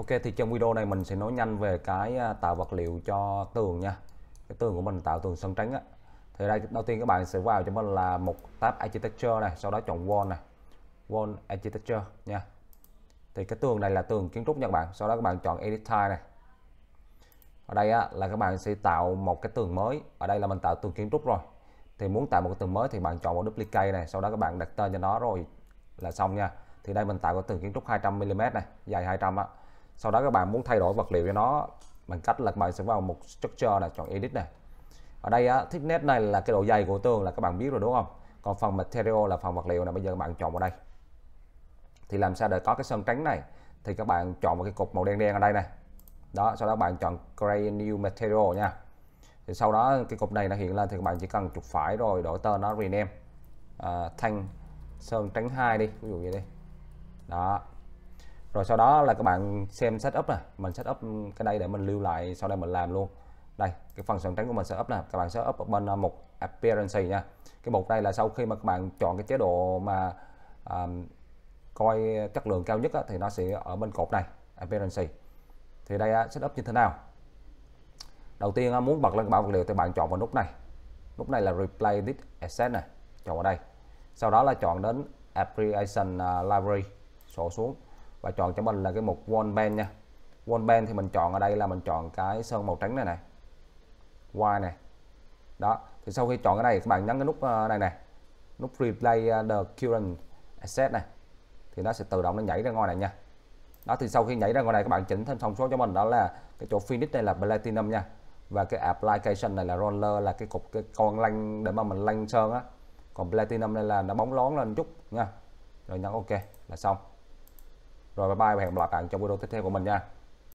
Ok thì trong video này mình sẽ nói nhanh về cái à, tạo vật liệu cho tường nha cái tường của mình tạo tường sân tránh á thì đây đầu tiên các bạn sẽ vào cho mình là một tab architecture này sau đó chọn wall này wall architecture nha thì cái tường này là tường kiến trúc nha các bạn sau đó các bạn chọn edit type này ở đây á, là các bạn sẽ tạo một cái tường mới ở đây là mình tạo tường kiến trúc rồi thì muốn tạo một cái tường mới thì bạn chọn một duplicate này sau đó các bạn đặt tên cho nó rồi là xong nha thì đây mình tạo cái tường kiến trúc 200 mm này dài 200 á sau đó các bạn muốn thay đổi vật liệu cho nó bằng cách là các bạn sẽ vào một structure là chọn edit này ở đây á, thickness này là cái độ dày của tường là các bạn biết rồi đúng không còn phần material là phần vật liệu là bây giờ các bạn chọn vào đây thì làm sao để có cái sơn trắng này thì các bạn chọn vào cái cục màu đen đen ở đây này đó sau đó bạn chọn create new material nha thì sau đó cái cục này nó hiện lên thì các bạn chỉ cần chuột phải rồi đổi tên nó rename à, thanh sơn trắng 2 đi ví dụ như đi đó rồi sau đó là các bạn xem setup này mình setup cái đây để mình lưu lại sau đây mình làm luôn đây cái phần sàn trắng của mình setup này các bạn setup ở bên à, mục appearance nha cái mục đây là sau khi mà các bạn chọn cái chế độ mà um, coi chất lượng cao nhất á, thì nó sẽ ở bên cột này appearance thì đây á, setup như thế nào đầu tiên á, muốn bật lên bảo vật liệu thì bạn chọn vào nút này nút này là replay this asset này chọn vào đây sau đó là chọn đến application à, library sổ xuống và chọn cho mình là cái mục wall band nha wall band thì mình chọn ở đây là mình chọn cái sơn màu trắng này này white này đó thì sau khi chọn cái này các bạn nhấn cái nút ờ, này này nút replay ờ, the current asset này thì nó sẽ tự động nó nhảy ra ngoài này nha đó thì sau khi nhảy ra ngoài này các bạn chỉnh thêm thông số cho mình đó là cái chỗ finish này là platinum nha và cái application này là roller là cái cục cái con lăn để mà mình lăn sơn á còn platinum này là nó bóng lón lên chút nha rồi nhấn ok là xong rồi bye bye và hẹn gặp lại bạn trong video tiếp theo của mình nha